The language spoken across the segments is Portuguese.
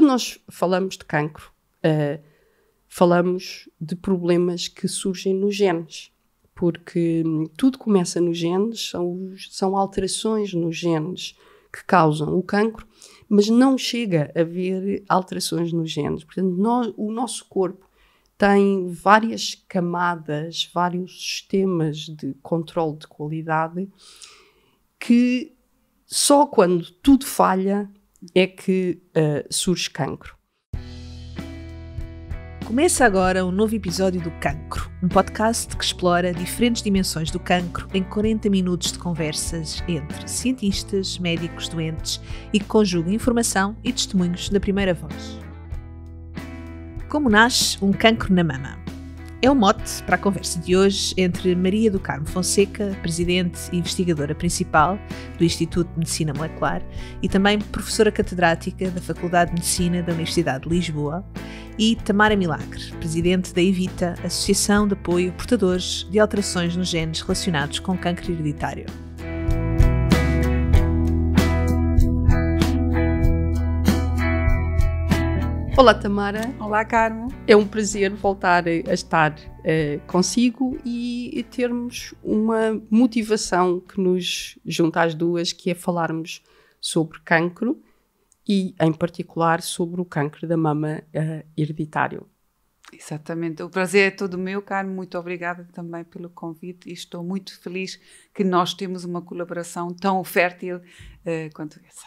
Quando nós falamos de cancro, uh, falamos de problemas que surgem nos genes, porque hum, tudo começa nos genes, são, são alterações nos genes que causam o cancro, mas não chega a haver alterações nos genes. Portanto, nós, o nosso corpo tem várias camadas, vários sistemas de controle de qualidade que só quando tudo falha é que uh, surge cancro. Começa agora um novo episódio do Cancro, um podcast que explora diferentes dimensões do cancro em 40 minutos de conversas entre cientistas, médicos, doentes e que conjuga informação e testemunhos da primeira voz. Como nasce um cancro na mama? É o mote para a conversa de hoje entre Maria do Carmo Fonseca, presidente e investigadora principal do Instituto de Medicina Molecular e também professora catedrática da Faculdade de Medicina da Universidade de Lisboa, e Tamara Milagre, presidente da EVITA, Associação de Apoio a Portadores de Alterações nos Genes Relacionados com Câncer Hereditário. Olá, Tamara. Olá, Carmo. É um prazer voltar a estar uh, consigo e, e termos uma motivação que nos junta às duas, que é falarmos sobre cancro e, em particular, sobre o cancro da mama uh, hereditário. Exatamente. O prazer é todo meu, Carmo. Muito obrigada também pelo convite e estou muito feliz que nós temos uma colaboração tão fértil uh, quanto essa.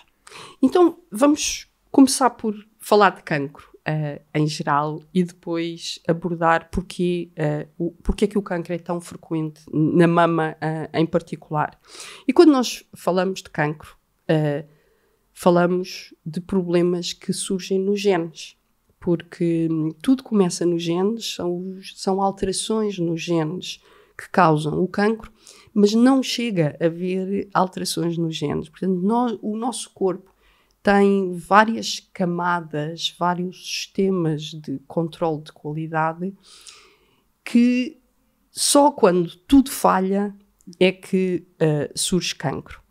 Então, vamos começar por falar de cancro uh, em geral e depois abordar porque, uh, o, porque é que o cancro é tão frequente na mama uh, em particular. E quando nós falamos de cancro, eh, falamos de problemas que surgem nos genes. Porque hum, tudo começa nos genes, são, são alterações nos genes que causam o cancro, mas não chega a haver alterações nos genes. Portanto, nós, o nosso corpo tem várias camadas, vários sistemas de controle de qualidade que só quando tudo falha é que uh, surge cancro.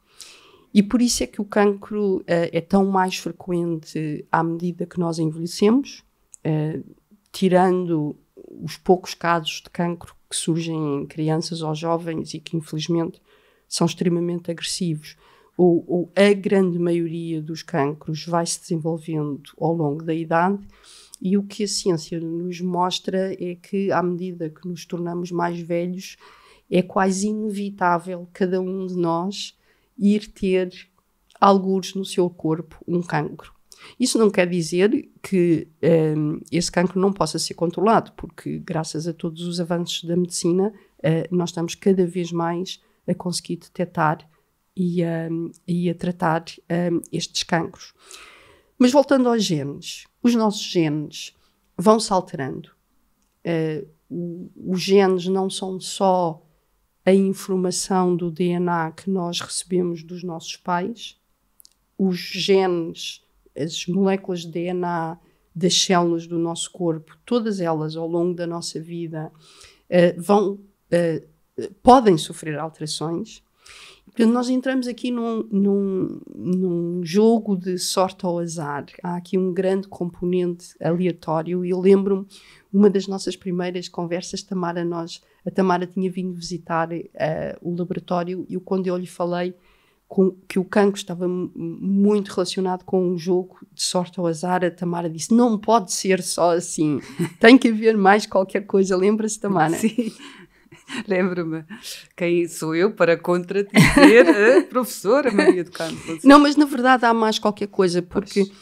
E por isso é que o cancro uh, é tão mais frequente à medida que nós envelhecemos, uh, tirando os poucos casos de cancro que surgem em crianças ou jovens e que infelizmente são extremamente agressivos ou, a grande maioria dos cancros vai se desenvolvendo ao longo da idade. E o que a ciência nos mostra é que, à medida que nos tornamos mais velhos, é quase inevitável cada um de nós ir ter, alguns no seu corpo, um cancro. Isso não quer dizer que um, esse cancro não possa ser controlado, porque, graças a todos os avanços da medicina, uh, nós estamos cada vez mais a conseguir detectar e a, hum, e a tratar um, estes cancros. Mas voltando aos genes, os nossos genes vão se alterando. Uh, os genes não são só a informação do DNA que nós recebemos dos nossos pais, os genes, as moléculas de DNA das células do nosso corpo, todas elas ao longo da nossa vida uh, vão, uh, podem sofrer alterações Portanto, nós entramos aqui num, num, num, jogo de sorte ao azar. Há aqui um grande componente aleatório. E eu lembro-me, uma das nossas primeiras conversas, Tamara, nós, a Tamara tinha vindo visitar uh, o laboratório e quando eu lhe falei com, que o cancro estava muito relacionado com um jogo de sorte ao azar, a Tamara disse: Não pode ser só assim, tem que haver mais qualquer coisa. Lembra-se, Tamara? Sim. Lembro-me quem sou eu para contradizer a professora Maria do Carmo. Não, mas na verdade há mais qualquer coisa, porque pois.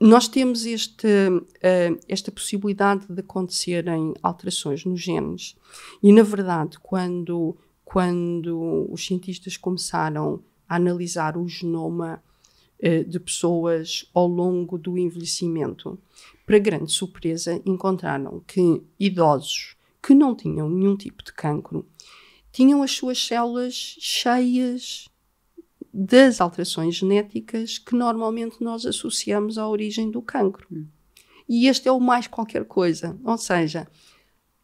nós temos este, uh, esta possibilidade de acontecerem alterações nos genes. E na verdade, quando, quando os cientistas começaram a analisar o genoma eh, de pessoas ao longo do envelhecimento, para grande surpresa, encontraram que idosos que não tinham nenhum tipo de cancro tinham as suas células cheias das alterações genéticas que normalmente nós associamos à origem do cancro. Hum. E este é o mais qualquer coisa. Ou seja,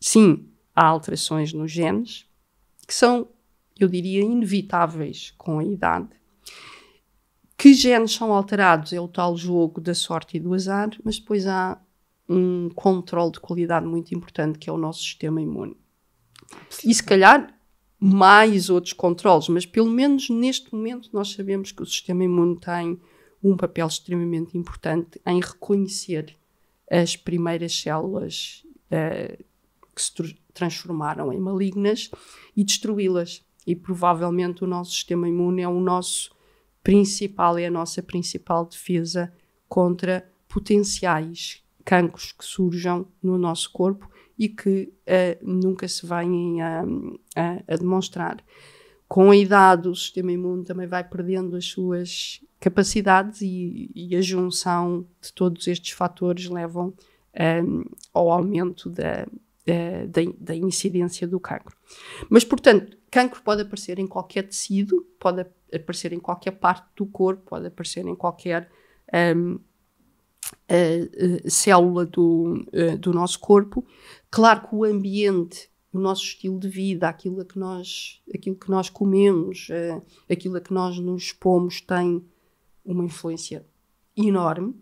sim, há alterações nos genes que são, eu diria, inevitáveis com a idade. Que genes são alterados é o tal jogo da sorte e do azar, mas depois há um controle de qualidade muito importante que é o nosso sistema imune. E se calhar mais outros controles, mas pelo menos neste momento nós sabemos que o sistema imune tem um papel extremamente importante em reconhecer as primeiras células uh, que se transformaram em malignas e destruí-las. E provavelmente o nosso sistema imune é o nosso principal, é a nossa principal defesa contra potenciais cancros que surjam no nosso corpo e que uh, nunca se vêm a, a, a, demonstrar. Com a idade, o sistema imune também vai perdendo as suas capacidades e, e a junção de todos estes fatores levam um, ehm, ao aumento da, da, da, incidência do cancro. Mas, portanto, cancro pode aparecer em qualquer tecido, pode aparecer em qualquer parte do corpo, pode aparecer em qualquer. Um, ehm, a, a célula do, a, do nosso corpo. Claro que o ambiente, o nosso estilo de vida, aquilo a que nós, aquilo que nós comemos, aquilo a que nós nos expomos, tem uma influência enorme.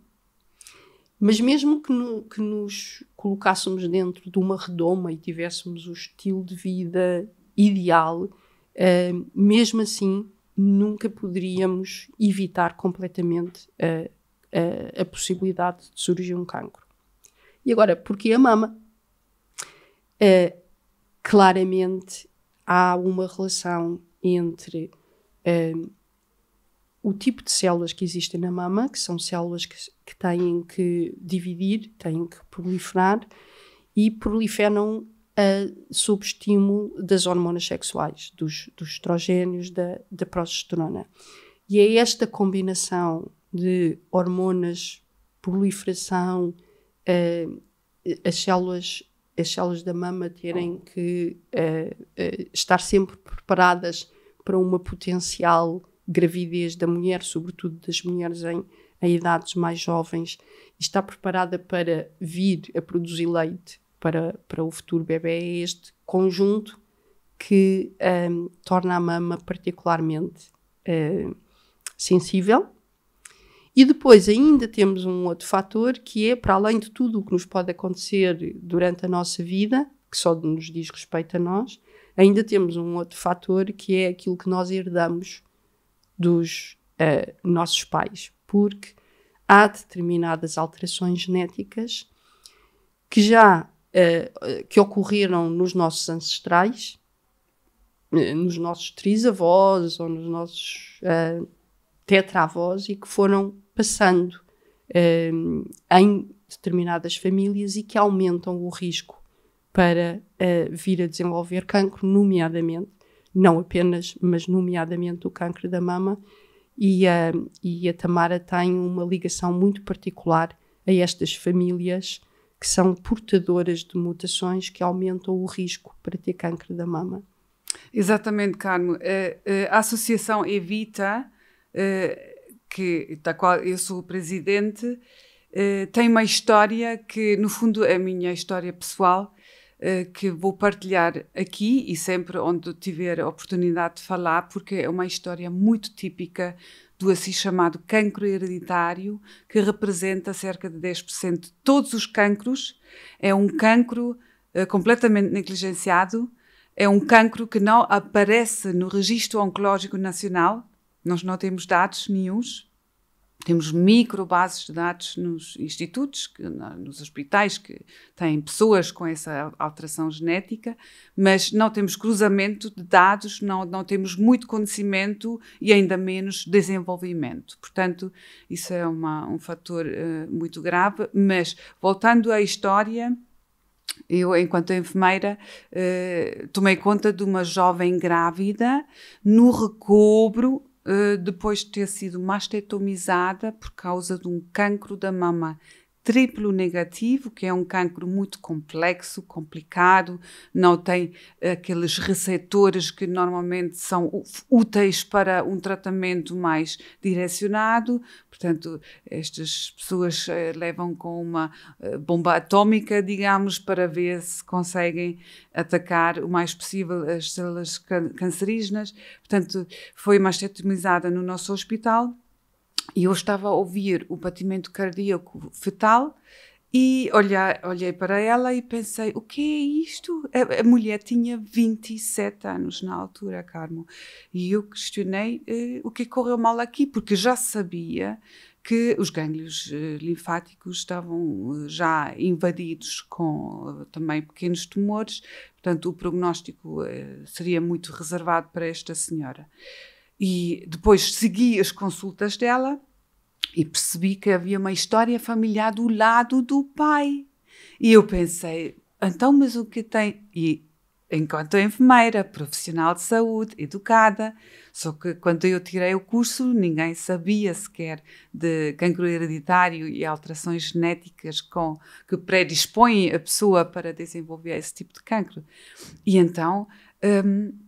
Mas mesmo que, no, que, nos colocássemos dentro de uma redoma e tivéssemos o estilo de vida ideal, uh, mesmo assim nunca poderíamos evitar completamente uh, a, a possibilidade de surgir um cancro. E agora, porque a mama? Uh, claramente há uma relação entre uh, o tipo de células que existem na mama, que são células que, que têm que dividir, têm que proliferar, e proliferam sob estímulo das hormonas sexuais, dos, dos estrogénios, da, da progesterona. E é esta combinação de hormonas, proliferação, uh, as células as células da mama terem oh. que uh, uh, estar sempre preparadas para uma potencial gravidez da mulher, sobretudo das mulheres em, em idades mais jovens, está estar preparada para vir a produzir leite para, para o futuro bebê é este conjunto que um, torna a mama particularmente uh, sensível e depois ainda temos um outro fator que é, para além de tudo o que nos pode acontecer durante a nossa vida, que só nos diz respeito a nós, ainda temos um outro fator que é aquilo que nós herdamos dos uh, nossos pais, porque há determinadas alterações genéticas que já uh, que ocorreram nos nossos ancestrais, eh, nos nossos trisavós ou nos nossos tetravós e que foram passando eh, em determinadas famílias e que aumentam o risco para uh, vir a desenvolver cancro, nomeadamente, não apenas, mas nomeadamente o cancro da mama. E, uh, e a Tamara tem uma ligação muito particular a estas famílias que são portadoras de mutações que aumentam o risco para ter cancro da mama. Exatamente, Carmo. A associação evita que da qual eu sou o presidente, uh, tem uma história que, no fundo, é a minha história pessoal, uh, que vou partilhar aqui e sempre onde tiver a oportunidade de falar, porque é uma história muito típica do assim chamado cancro hereditário, que representa cerca de 10% de todos os cancros. É um cancro uh, completamente negligenciado, é um cancro que não aparece no Registro Oncológico Nacional, nós não temos dados nenhums, temos microbases de dados nos institutos, que, nos hospitais que têm pessoas com essa alteração genética, mas não temos cruzamento de dados, não, não temos muito conhecimento e ainda menos desenvolvimento. Portanto, isso é uma, um fator uh, muito grave. Mas voltando à história, eu, enquanto enfermeira, eh, tomei conta de uma jovem grávida no recobro eh, depois de ter sido mastectomizada por causa de um cancro da mama triplo negativo, que é um cancro muito complexo, complicado, não tem aqueles receptores que normalmente são úteis para um tratamento mais direcionado. Portanto, estas pessoas eh, levam com uma eh, bomba atômica, digamos, para ver se conseguem atacar o mais possível as células cancerígenas. Portanto, foi mastectomizada no nosso hospital e eu estava a ouvir o batimento cardíaco fetal e olhei olhei para ela e pensei: o que é isto? A, a mulher tinha 27 anos na altura, Carmo. E eu questionei eh, o é que correu mal aqui, porque já sabia que os gânglios eh, linfáticos estavam eh, já invadidos com eh, também pequenos tumores, portanto, o prognóstico eh, seria muito reservado para esta senhora. E depois segui as consultas dela e percebi que havia uma história familiar do lado do pai. E eu pensei, então, mas o que tem? E enquanto enfermeira, profissional de saúde, educada, só que quando eu tirei o curso, ninguém sabia sequer de cancro hereditário e alterações genéticas com, que predispõem a pessoa para desenvolver esse tipo de cancro. E então. Um,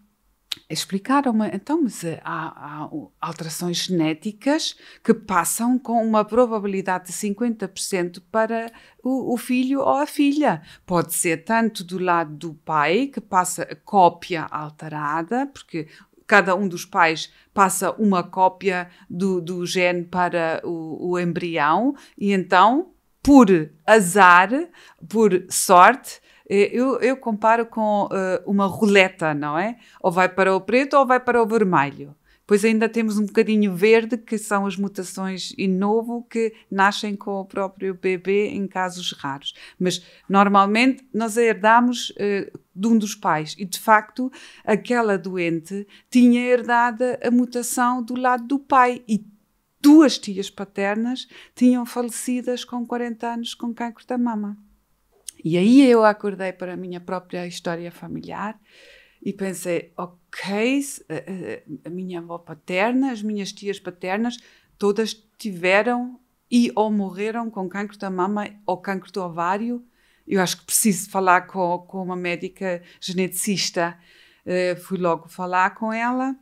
Explicaram-me, então, mas eh, há, há, alterações genéticas que passam com uma probabilidade de 50% para o, o, filho ou a filha. Pode ser tanto do lado do pai, que passa a cópia alterada, porque cada um dos pais passa uma cópia do, do gene para o, o embrião, e então por azar, por sorte, eh, eu, eu comparo com uh, uma roleta, não é? Ou vai para o preto ou vai para o vermelho. Pois ainda temos um bocadinho verde, que são as mutações em novo que nascem com o próprio bebê em casos raros. Mas normalmente nós herdamos uh, de um dos pais e de facto aquela doente tinha herdado a mutação do lado do pai e duas tias paternas tinham falecidas com 40 anos com cancro da mama. E aí eu acordei para a minha própria história familiar e pensei, ok, a, eh, eh, a minha avó paterna, as minhas tias paternas, todas tiveram e ou morreram com cancro da mama ou cancro do ovário. Eu acho que preciso falar com, com uma médica geneticista. Uh, fui logo falar com ela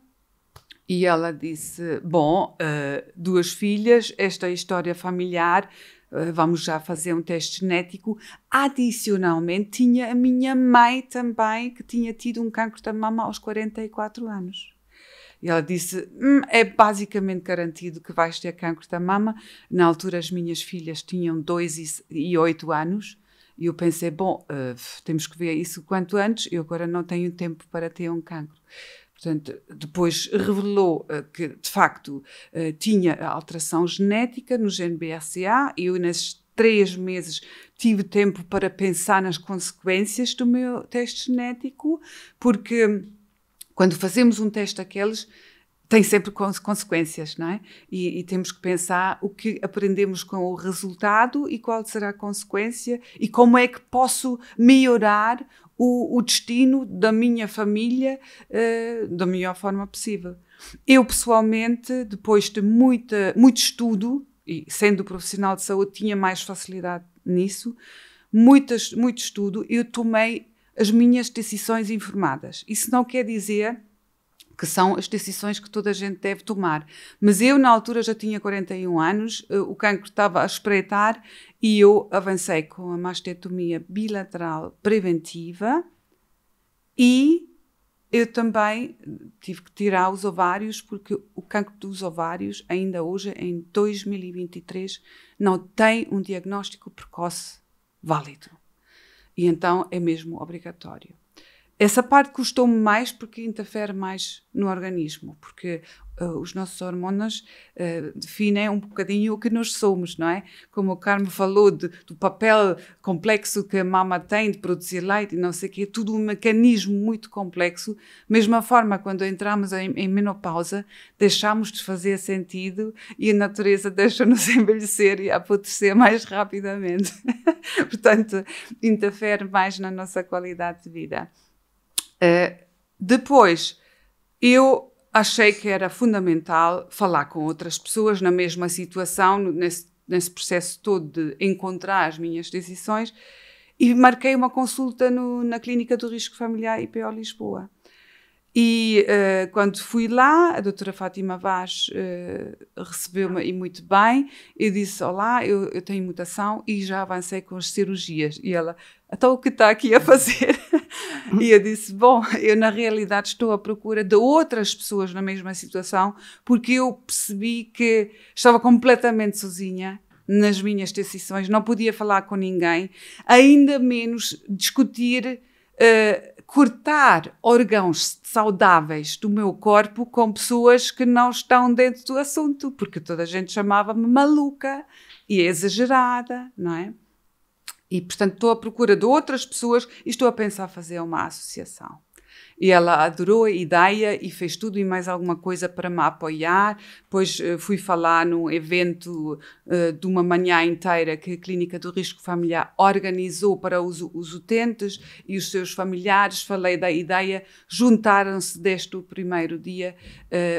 e ela disse: Bom, uh, duas filhas, esta é a história familiar, eh, vamos já fazer um teste genético. Adicionalmente, tinha a minha mãe também, que tinha tido um cancro da mama aos 44 anos. E ela disse: hum, é basicamente garantido que vais ter cancro da mama. Na altura, as minhas filhas tinham 2 e 8 anos. E eu pensei: bom, uh, temos que ver isso quanto antes. Eu agora não tenho tempo para ter um cancro. Portanto, depois revelou eh, que, de facto, eh, tinha alteração genética no gene BRCA. Eu, nesses três meses, tive tempo para pensar nas consequências do meu teste genético, porque quando fazemos um teste daqueles tem sempre consequências, não é? E, e, temos que pensar o que aprendemos com o resultado e qual será a consequência e como é que posso melhorar o, o destino da minha família uh, da melhor forma possível. Eu, pessoalmente, depois de muita, muito estudo, e sendo profissional de saúde, tinha mais facilidade nisso, muitas, muito estudo, eu tomei as minhas decisões informadas. Isso não quer dizer que são as decisões que toda a gente deve tomar. Mas eu, na altura, já tinha 41 anos, eh, o cancro estava a espreitar e eu avancei com a mastectomia bilateral preventiva e eu também tive que tirar os ovários, porque o cancro dos ovários, ainda hoje, em 2023, não tem um diagnóstico precoce válido. E então é mesmo obrigatório. Essa parte custou-me mais porque interfere mais no organismo, porque uh, os nossos hormonas uh, definem um bocadinho o que nós somos, não é? Como o Carmo falou de, do papel complexo que a mama tem de produzir leite e não sei o quê, é tudo um mecanismo muito complexo. Mesma forma, quando entramos em, em menopausa, deixamos de fazer sentido e a natureza deixa-nos envelhecer e apodrecer mais rapidamente. Portanto, interfere mais na nossa qualidade de vida. Uh, depois, eu achei que era fundamental falar com outras pessoas na mesma situação, nesse, nesse processo todo de encontrar as minhas decisões, e marquei uma consulta no, na Clínica do Risco Familiar IPO Lisboa. E uh, quando fui lá, a doutora Fátima Vaz uh, recebeu-me e muito bem. Eu disse: Olá, eu, eu, tenho mutação e já avancei com as cirurgias. E ela: Então o que está aqui a fazer? e eu disse: Bom, eu na realidade estou à procura de outras pessoas na mesma situação, porque eu percebi que estava completamente sozinha nas minhas decisões, não podia falar com ninguém, ainda menos discutir. Uh, cortar órgãos saudáveis do meu corpo com pessoas que não estão dentro do assunto, porque toda a gente chamava-me maluca e exagerada, não é? E, portanto, estou à procura de outras pessoas e estou a pensar fazer uma associação e ela adorou a ideia e fez tudo e mais alguma coisa para me apoiar. Depois eh, fui falar num evento uh, de uma manhã inteira que a Clínica do Risco Familiar organizou para os, os utentes e os seus familiares. Falei da ideia, juntaram-se desde o primeiro dia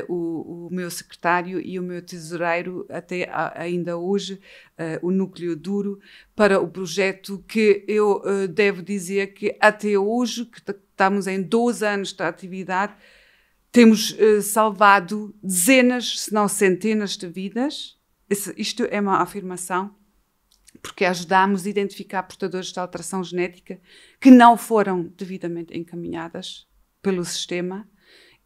uh, o, o, meu secretário e o meu tesoureiro, até a, ainda hoje, uh, o Núcleo Duro, para o projeto que eu devo dizer que até hoje, que estamos em 12 anos de atividade, temos uh, salvado dezenas, se não centenas de vidas. Isso, isto é uma afirmação, porque ajudamos a identificar portadores de alteração genética que não foram devidamente encaminhadas pelo sistema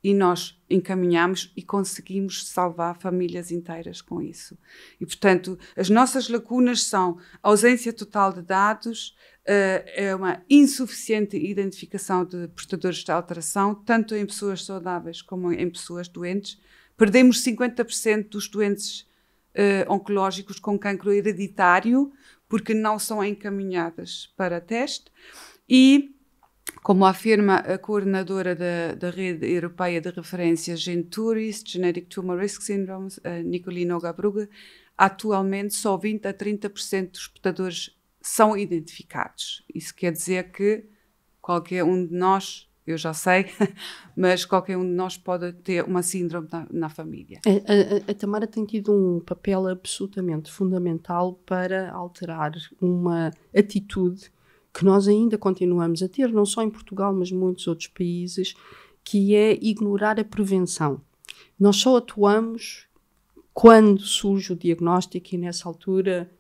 e nós encaminhamos e conseguimos salvar famílias inteiras com isso. E, portanto, as nossas lacunas são ausência total de dados, eh, é uma insuficiente identificação de portadores de alteração, tanto em pessoas saudáveis como em pessoas doentes. Perdemos 50% dos doentes uh, oncológicos com cancro hereditário porque não são encaminhadas para teste e como afirma a coordenadora da, da Rede Europeia de Referência Genturis, Genetic Tumor Risk Syndromes, Nicolina Gabrugge, atualmente só 20 a 30% dos portadores são identificados. Isso quer dizer que qualquer um de nós eu já sei, mas qualquer um de nós pode ter uma síndrome na, na família. A, a, a, Tamara tem tido um papel absolutamente fundamental para alterar uma atitude que nós ainda continuamos a ter, não só em Portugal, mas em muitos outros países, que é ignorar a prevenção. Nós só atuamos quando surge o diagnóstico e nessa altura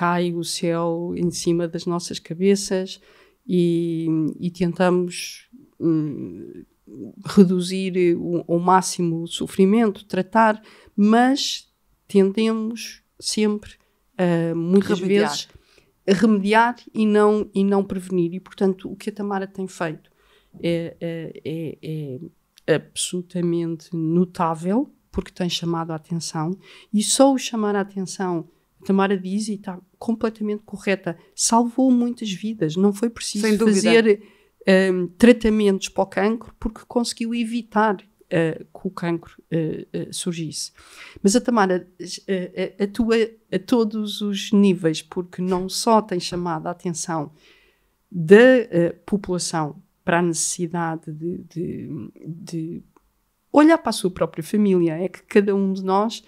cai o céu em cima das nossas cabeças e, e tentamos hum, reduzir o, ao máximo o sofrimento, tratar, mas tendemos sempre, uh, muitas remediar. vezes, a remediar e não, e não prevenir. E, portanto, o que a Tamara tem feito é, é, é, é absolutamente notável, porque tem chamado a atenção, e só o chamar a atenção a Tamara diz e está completamente correta. Salvou muitas vidas. Não foi preciso fazer um, tratamentos para o cancro porque conseguiu evitar uh, que o cancro uh, uh, surgisse. Mas a Tamara atua a todos os níveis porque não só tem chamado a atenção da população para a necessidade de, de, de olhar para a sua própria família, é que cada um de nós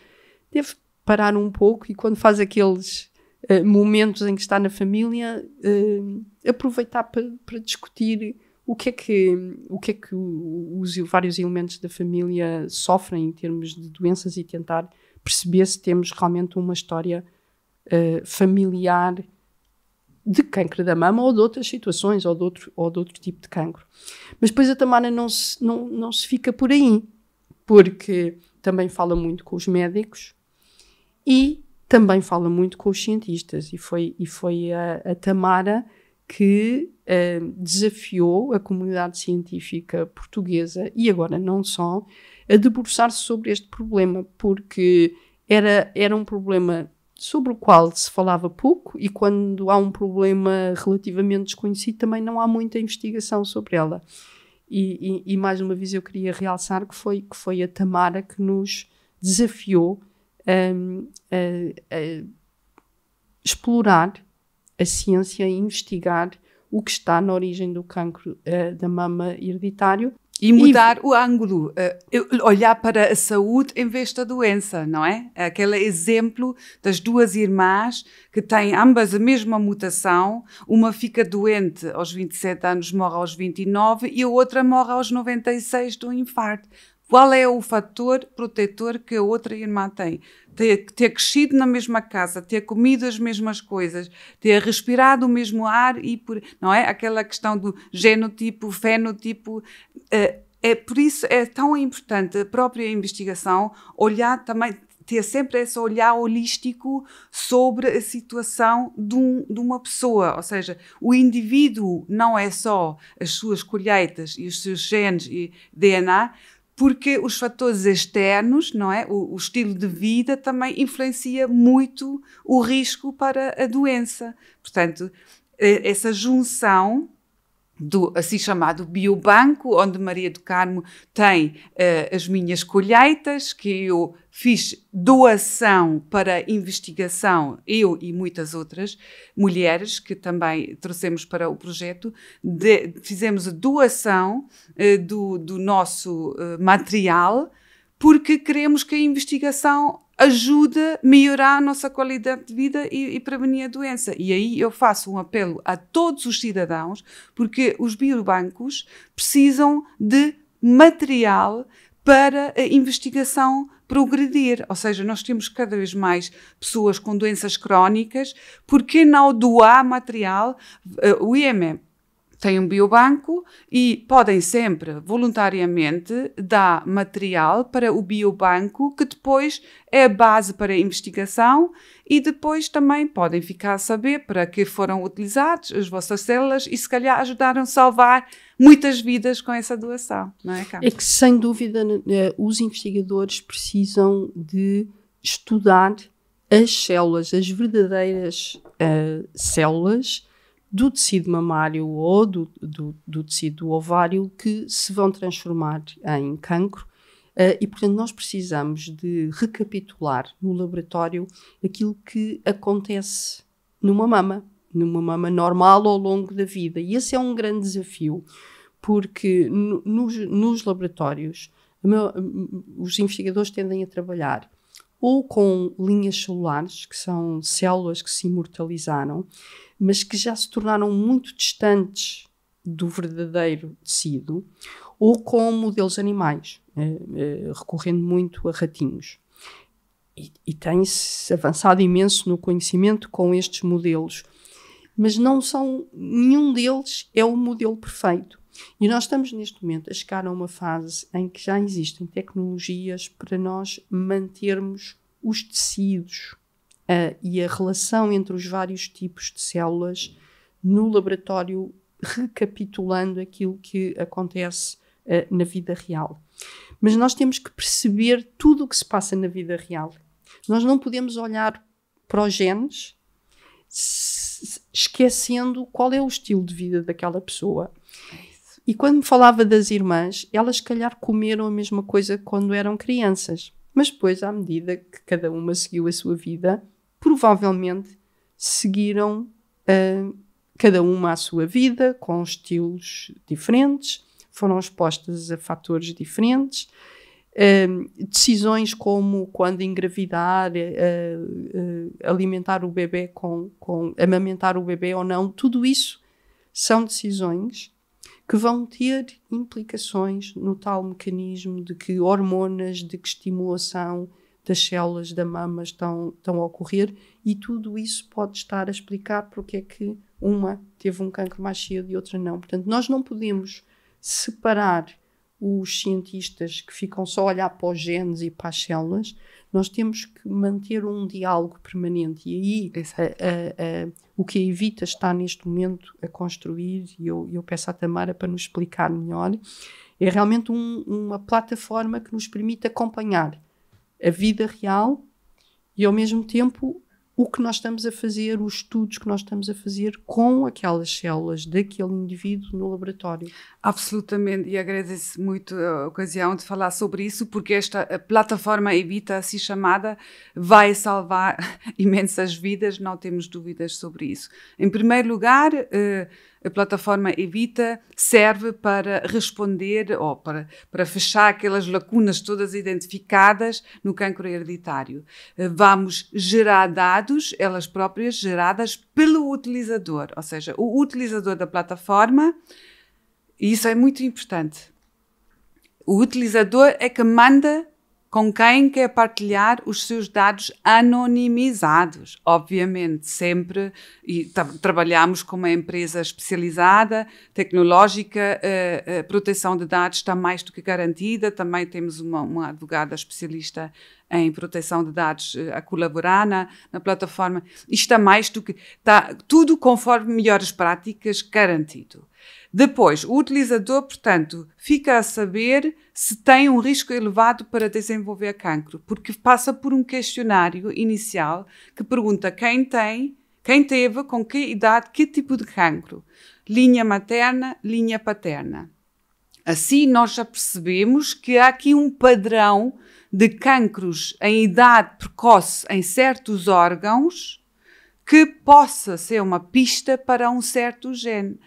deve parar um pouco e quando faz aqueles uh, momentos em que está na família, uh, aproveitar para discutir o que é que, o que, é que os vários elementos da família sofrem em termos de doenças e tentar perceber se temos realmente uma história uh, familiar de câncer da mama ou de outras situações ou de outro, ou de outro tipo de cancro. Mas depois a Tamara não se, não, não se fica por aí, porque também fala muito com os médicos, e também fala muito com os cientistas. E foi, e foi a, a Tamara que uh, desafiou a comunidade científica portuguesa e agora não só a debruçar-se sobre este problema, porque era, era um problema sobre o qual se falava pouco e quando há um problema relativamente desconhecido também não há muita investigação sobre ela. E, e, e mais uma vez eu queria realçar que foi, que foi a Tamara que nos desafiou Hum, a, explorar a ciência e investigar o que está na origem do cancro eh, da mama hereditário. E mudar e... o ângulo, eh, olhar para a saúde em vez da doença, não é? Aquele exemplo das duas irmãs que têm ambas a mesma mutação, uma fica doente aos 27 anos, morre aos 29 e a outra morre aos 96 de um infarto. Qual é o fator protetor que a outra irmã tem? Ter, ter crescido na mesma casa, ter comido as mesmas coisas, ter respirado o mesmo ar e por, não é aquela questão do genotipo, fenotipo. É, é por isso é tão importante a própria investigação olhar também ter sempre esse olhar holístico sobre a situação de, um, de, uma pessoa. Ou seja, o indivíduo não é só as suas colheitas e os seus genes e DNA, porque os fatores externos, não é? O, o, estilo de vida também influencia muito o risco para a doença. Portanto, eh, essa junção do assim chamado biobanco, onde Maria do Carmo tem uh, as minhas colheitas, que eu fiz doação para investigação, eu e muitas outras mulheres que também trouxemos para o projeto, de, fizemos a doação uh, do, do, nosso uh, material porque queremos que a investigação ajuda a melhorar a nossa qualidade de vida e, e, prevenir a doença. E aí eu faço um apelo a todos os cidadãos, porque os biobancos precisam de material para a investigação progredir, ou seja, nós temos cada vez mais pessoas com doenças crónicas, por que não doar material? Eh, o IME têm um biobanco e podem sempre, voluntariamente, dar material para o biobanco, que depois é a base para a investigação e depois também podem ficar a saber para que foram utilizados as vossas células e se calhar ajudaram a salvar muitas vidas com essa doação, não é, Carlos? É que sem dúvida eh, os investigadores precisam de estudar as células, as verdadeiras uh, células do tecido mamário ou do, do, do tecido ovário que se vão transformar em cancro Uh, e, portanto, nós precisamos de recapitular no laboratório aquilo que acontece numa mama, numa mama normal ao longo da vida. E esse é um grande desafio, porque nos, nos, laboratórios os investigadores tendem a trabalhar ou com linhas celulares, que são células que se imortalizaram, mas que já se tornaram muito distantes do verdadeiro tecido, ou com modelos animais, né? eh, recorrendo muito a ratinhos. E, e tem-se avançado imenso no conhecimento com estes modelos, mas não são, nenhum deles é o modelo perfeito. E nós estamos neste momento a chegar a uma fase em que já existem tecnologias para nós mantermos os tecidos uh, e a relação entre os vários tipos de células no laboratório, recapitulando aquilo que acontece uh, na vida real. Mas nós temos que perceber tudo o que se passa na vida real. Nós não podemos olhar para os genes esquecendo qual é o estilo de vida daquela pessoa. É e quando me falava das irmãs, elas, se calhar, comeram a mesma coisa quando eram crianças mas depois, à medida que cada uma seguiu a sua vida, provavelmente seguiram uh, cada uma a sua vida, com estilos diferentes, foram expostas a fatores diferentes. Uh, decisões como quando engravidar, uh, alimentar o bebê com, com amamentar o bebê ou não, tudo isso são decisões que vão ter implicações no tal mecanismo de que hormonas, de que estimulação das células da mama estão, estão a ocorrer e tudo isso pode estar a explicar porque é que uma teve um cancro mais cedo e outra não. Portanto, nós não podemos separar os cientistas que ficam só a olhar para os genes e para as células, nós temos que manter um diálogo permanente. E aí a, a, a, o que a Evita está neste momento a construir, e eu, eu peço à Tamara para nos explicar melhor, é realmente um, uma plataforma que nos permite acompanhar a vida real e, ao mesmo tempo, o que nós estamos a fazer, os estudos que nós estamos a fazer com aquelas células daquele indivíduo no laboratório. Absolutamente, e agradeço muito a ocasião de falar sobre isso, porque esta plataforma Evita, assim chamada, vai salvar imensas vidas, não temos dúvidas sobre isso. Em primeiro lugar, eh, a plataforma Evita serve para responder ou para, para fechar aquelas lacunas todas identificadas no cancro hereditário. Eh, vamos gerar dados, elas próprias geradas pelo utilizador, ou seja, o utilizador da plataforma, e isso é muito importante. O utilizador é que manda com quem quer partilhar os seus dados anonimizados. Obviamente, sempre, e trabalhamos com uma empresa especializada, tecnológica, a, eh, eh, a proteção de dados está mais do que garantida, também temos uma, uma advogada especialista em proteção de dados eh, a colaborar na, na plataforma. Isto está é mais do que. Está tudo conforme melhores práticas garantido. Depois, o utilizador, portanto, fica a saber se tem um risco elevado para desenvolver cancro, porque passa por um questionário inicial que pergunta quem tem, quem teve, com que idade, que tipo de cancro, linha materna, linha paterna. Assim, nós já percebemos que há aqui um padrão de cancros em idade precoce em certos órgãos que possa ser uma pista para um certo gene.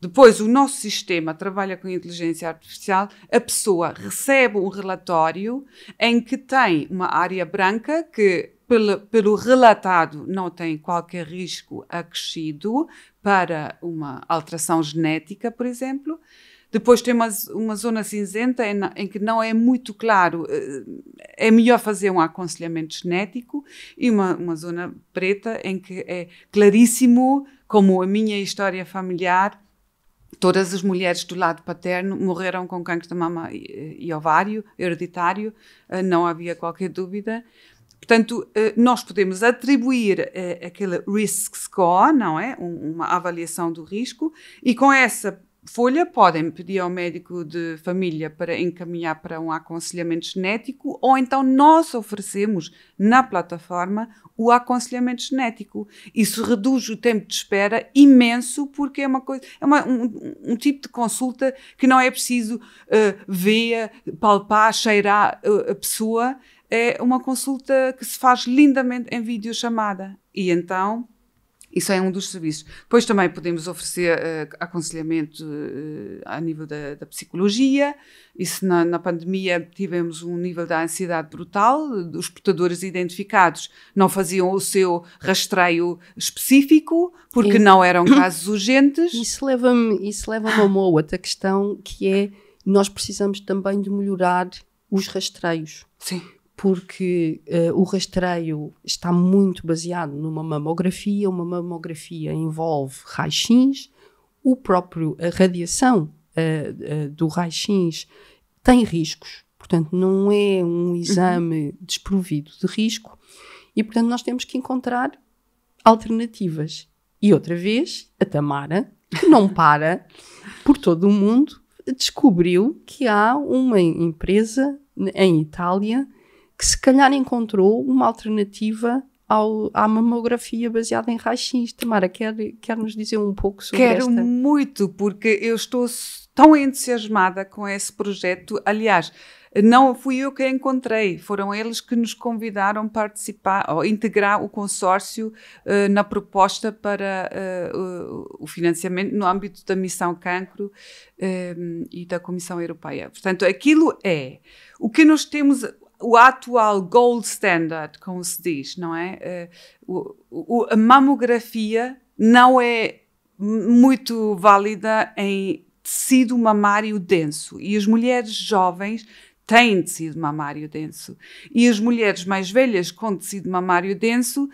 Depois, o nosso sistema trabalha com inteligência artificial, a pessoa recebe um relatório em que tem uma área branca que, pelo, pelo relatado, não tem qualquer risco acrescido para uma alteração genética, por exemplo, depois tem uma, uma zona cinzenta em, em, que não é muito claro, eh, é melhor fazer um aconselhamento genético, e uma, uma zona preta em que é claríssimo, como a minha história familiar, todas as mulheres do lado paterno morreram com cancro de mama e, ovário hereditário, eh, não havia qualquer dúvida. Portanto, eh, nós podemos atribuir aquele risk score, não é? Uma avaliação do risco, e com essa folha podem pedir ao médico de família para encaminhar para um aconselhamento genético ou então nós oferecemos na plataforma o aconselhamento genético. Isso reduz o tempo de espera imenso porque é uma coisa, é uma, um, um, tipo de consulta que não é preciso uh, ver, palpar, cheirar uh, a pessoa. É uma consulta que se faz lindamente em videochamada. E então isso é um dos serviços. Depois também podemos oferecer uh, aconselhamento uh, a nível da, da psicologia. Isso na, na, pandemia tivemos um nível da ansiedade brutal. Os portadores identificados não faziam o seu rastreio específico porque isso. não eram casos urgentes. Isso leva-me leva a uma outra questão que é nós precisamos também de melhorar os rastreios. Sim porque uh, o rastreio está muito baseado numa mamografia, uma mamografia envolve raio-x, o próprio, a radiação uh, uh, do raio-x tem riscos, portanto não é um uhum. exame uhum. desprovido de risco e portanto nós temos que encontrar alternativas. E outra vez, a Tamara, que não para por todo o mundo, descobriu que há uma empresa em Itália que se calhar encontrou uma alternativa ao, à mamografia baseada em raio-x. Tamara, quer, quer nos dizer um pouco sobre Quero esta? Quero muito, porque eu estou tão entusiasmada com esse projeto. Aliás, não fui eu que encontrei, foram eles que nos convidaram a participar ou integrar o consórcio uh, na proposta para uh, o financiamento no âmbito da Missão Cancro eh, e da Comissão Europeia. Portanto, aquilo é o que nós temos o atual gold standard, como se diz, não é? Uh, o, o, a mamografia não é muito válida em tecido mamário denso e as mulheres jovens têm tecido mamário denso e as mulheres mais velhas com tecido mamário denso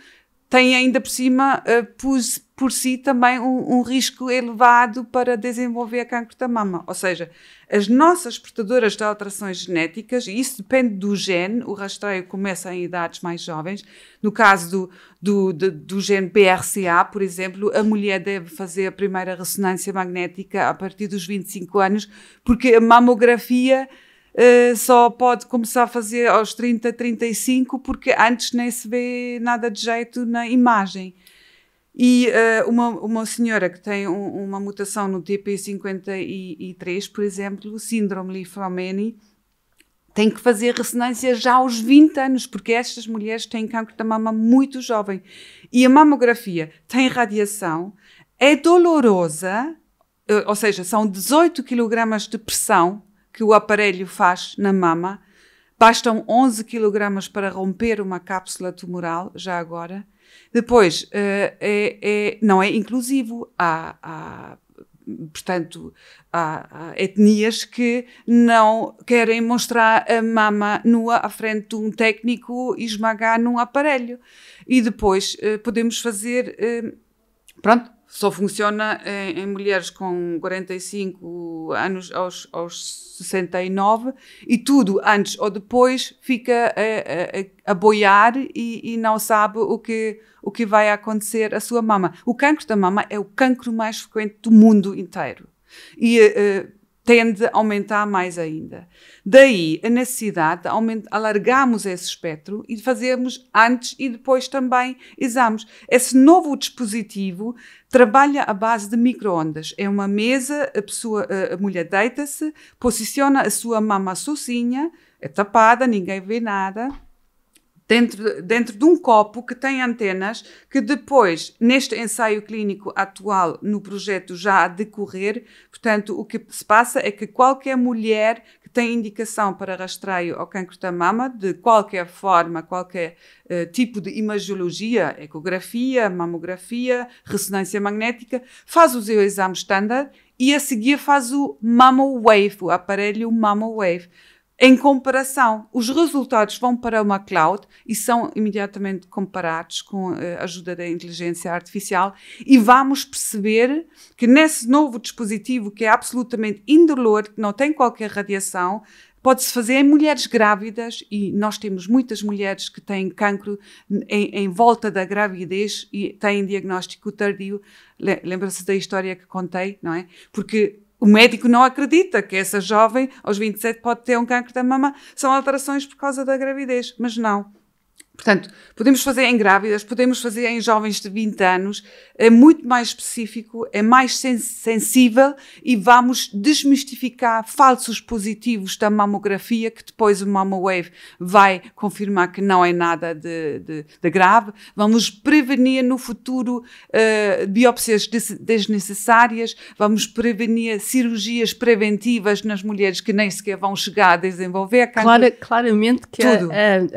tem ainda por cima, uh, eh, por, por, si, também um, um, risco elevado para desenvolver cancro da mama. Ou seja, as nossas portadoras de alterações genéticas, e isso depende do gene, o rastreio começa em idades mais jovens. No caso do, do, do, do gene BRCA, por exemplo, a mulher deve fazer a primeira ressonância magnética a partir dos 25 anos, porque a mamografia Uh, só pode começar a fazer aos 30, 35, porque antes nem se vê nada de jeito na imagem. E uh, uma, uma senhora que tem um, uma mutação no TP53, tipo por exemplo, o síndrome Liframeni, tem que fazer ressonância já aos 20 anos, porque estas mulheres têm câncer da mama muito jovem. E a mamografia tem radiação, é dolorosa, eh, ou seja, são 18 kg de pressão que o aparelho faz na mama. Bastam 11 kg para romper uma cápsula tumoral, já agora. Depois, eh, é, é, não é inclusivo. Há, há portanto, há, há, etnias que não querem mostrar a mama nua à frente de um técnico e esmagar num aparelho. E depois eh, podemos fazer. Eh, pronto, só funciona em, em, mulheres com 45 anos aos, aos 69 e tudo antes ou depois fica a, a, a boiar e, e, não sabe o que, o que vai acontecer à sua mama. O cancro da mama é o cancro mais frequente do mundo inteiro. E uh, tende a aumentar mais ainda. Daí a necessidade de alargarmos esse espectro e de fazermos antes e depois também exames. Esse novo dispositivo trabalha à base de microondas. É uma mesa, a, pessoa, a mulher deita-se, posiciona a sua mama sozinha, é tapada, ninguém vê nada dentro, dentro de um copo que tem antenas, que depois, neste ensaio clínico atual, no projeto já a decorrer, portanto, o que se passa é que qualquer mulher que tem indicação para rastreio ao cancro da mama, de qualquer forma, qualquer uh, tipo de imagiologia, ecografia, mamografia, ressonância magnética, faz o seu exame estándar e a seguir faz o MamoWave, o aparelho MamoWave. Em comparação, os resultados vão para uma cloud e são imediatamente comparados com eh, a ajuda da inteligência artificial e vamos perceber que nesse novo dispositivo que é absolutamente indolor, que não tem qualquer radiação, pode-se fazer em mulheres grávidas e nós temos muitas mulheres que têm cancro em, em volta da gravidez e têm diagnóstico tardio. Lembra-se da história que contei, não é? Porque o médico não acredita que essa jovem, aos 27, pode ter um cancro da mama. São alterações por causa da gravidez, mas não. Portanto, podemos fazer em grávidas, podemos fazer em jovens de 20 anos, é muito mais específico, é mais sensível e vamos desmistificar falsos positivos da mamografia, que depois o wave vai confirmar que não é nada de, de, de grave. Vamos prevenir no futuro uh, biópsias des desnecessárias, vamos prevenir cirurgias preventivas nas mulheres que nem sequer vão chegar a desenvolver. claramente que a,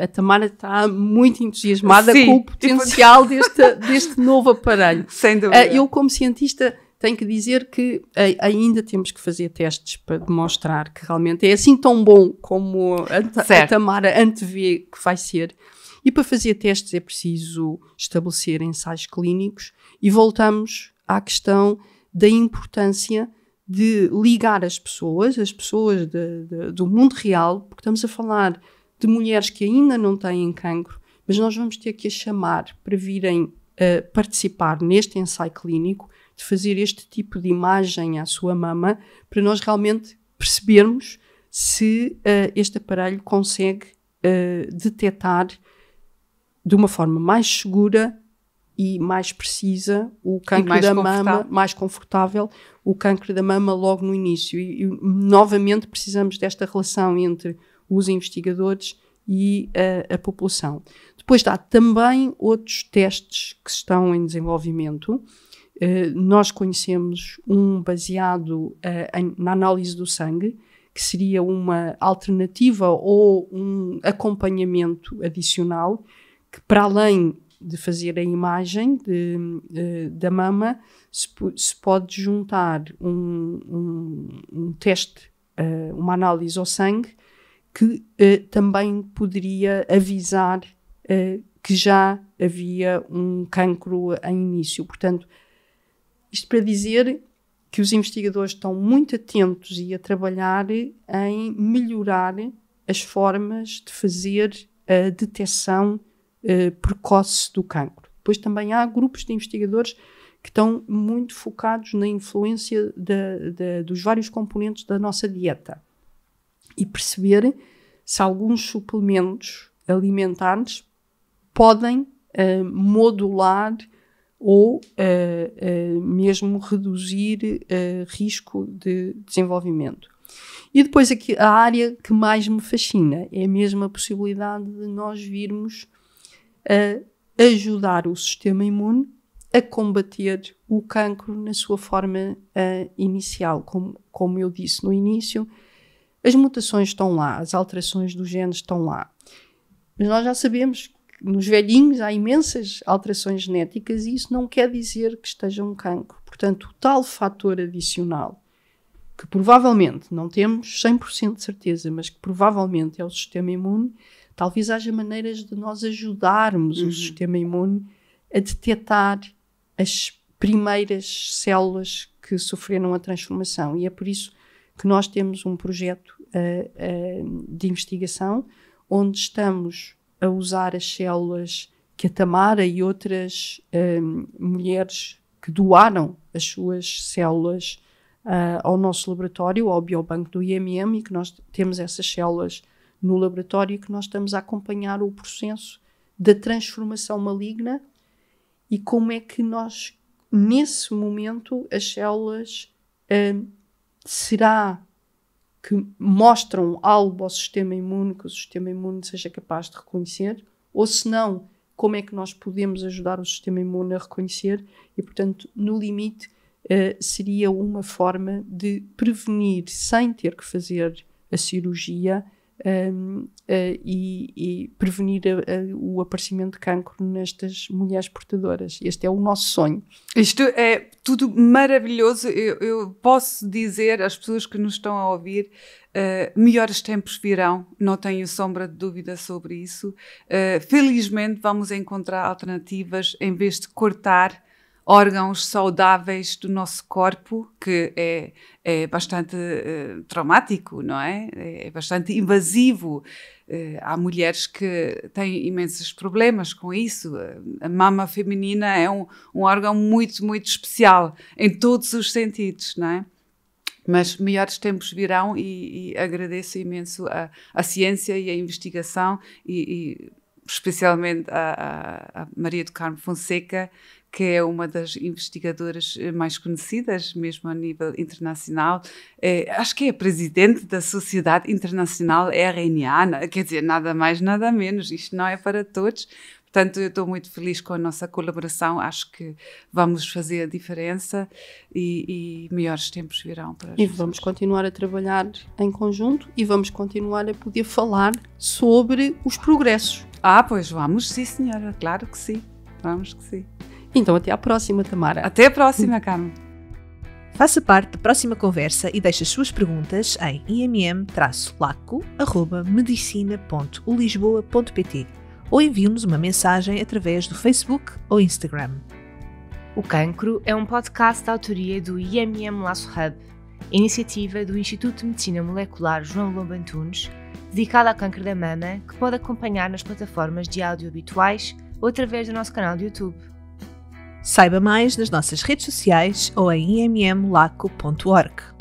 a, a Tamara está muito entusiasmada Sim, com o potencial tipo... deste, deste novo aparelho. Sem dúvida. Ah, eu, como cientista, tenho que dizer que ah, ainda temos que fazer testes para demonstrar que realmente é assim tão bom como a, a Tamara antevê que vai ser. E para fazer testes é preciso estabelecer ensaios clínicos e voltamos à questão da importância de ligar as pessoas, as pessoas de, de, do mundo real, porque estamos a falar de mulheres que ainda não têm cancro, mas nós vamos ter que as chamar para virem uh, participar neste ensaio clínico, de fazer este tipo de imagem à sua mama, para nós realmente percebermos se uh, este aparelho consegue uh, detectar de uma forma mais segura e mais precisa o cancro da mama, mais confortável, o cancro da mama logo no início. E, e novamente precisamos desta relação entre os investigadores e a, a, população. Depois há também outros testes que estão em desenvolvimento. Uh, nós conhecemos um baseado uh, em, na análise do sangue, que seria uma alternativa ou um acompanhamento adicional, que para além de fazer a imagem de, eh, da mama, se, se pode juntar um, um, um teste, uh, uma análise ao sangue, que eh, também poderia avisar eh, que já havia um cancro em início. Portanto, isto para dizer que os investigadores estão muito atentos e a trabalhar em melhorar as formas de fazer a detecção eh, precoce do cancro. Depois também há grupos de investigadores que estão muito focados na influência dos vários componentes da nossa dieta e perceber se alguns suplementos alimentares podem uh, modular ou uh, uh, mesmo reduzir risco de desenvolvimento. E depois aqui, a área que mais me fascina é mesmo a possibilidade de nós virmos a ajudar o sistema imune a combater o cancro na sua forma inicial. Como, como eu disse no início, as mutações estão lá, as alterações dos genes estão lá. Mas nós já sabemos que nos velhinhos há imensas alterações genéticas e isso não quer dizer que esteja um cancro. Portanto, o tal fator adicional, que provavelmente não temos 100% de certeza, mas que provavelmente é o sistema imune, talvez haja maneiras de nós ajudarmos uhum. o sistema imune a detectar as primeiras células que sofreram a transformação. E é por isso que nós temos um projeto uh, uh, de investigação onde estamos a usar as células que a Tamara e outras eh, mulheres que doaram as suas células uh, ao nosso laboratório, ao biobanco do IMM, e que nós temos essas células no laboratório e que nós estamos a acompanhar o processo da transformação maligna e como é que nós, nesse momento, as células será que mostram algo ao sistema imune que o sistema imune seja capaz de reconhecer? Ou se não, como é que nós podemos ajudar o sistema imune a reconhecer? E, portanto, no limite, uh, seria uma forma de prevenir, sem ter que fazer a cirurgia, um, uh, ah, e, e, prevenir a, a, o aparecimento de cancro nestas mulheres portadoras. Este é o nosso sonho. Isto é tudo maravilhoso. Eu, eu posso dizer às pessoas que nos estão a ouvir. Uh, melhores tempos virão, não tenho sombra de dúvida sobre isso. Uh, felizmente, vamos encontrar alternativas em vez de cortar órgãos saudáveis do nosso corpo, que é, é bastante é, traumático, não é? É, é bastante invasivo. É, há mulheres que têm imensos problemas com isso. Eh, a mama feminina é um, um órgão muito, muito especial, em todos os sentidos, não é? mas melhores tempos virão e, e agradeço imenso a, a, ciência e a investigação e, e especialmente a, a, a, Maria do Carmo Fonseca que é uma das investigadoras eh, mais conhecidas, mesmo a nível internacional. É, acho que é presidente da Sociedade Internacional RNA, quer dizer, nada mais, nada menos. Isto não é para todos. Portanto, eu estou muito feliz com a nossa colaboração. Acho que vamos fazer a diferença e, e melhores tempos virão para E vamos pessoas. continuar a trabalhar em conjunto e vamos continuar a poder falar sobre os progressos. Ah, pois vamos, sim, senhora, claro que sim. Vamos que sim. Então, até à próxima, Tamara. Até a próxima, Carmen. Faça parte da próxima conversa e deixe as suas perguntas em imm-laco.medicina.ulisboa.pt ou envie-nos uma mensagem através do Facebook ou Instagram. O Cancro é um podcast da autoria do IMM Laço Hub, iniciativa do Instituto de Medicina Molecular João Lobo Antunes, dedicada ao câncer da mama, que pode acompanhar nas plataformas de áudio habituais ou através do nosso canal do YouTube. Saiba mais nas nossas redes sociais ou em immlaco.org.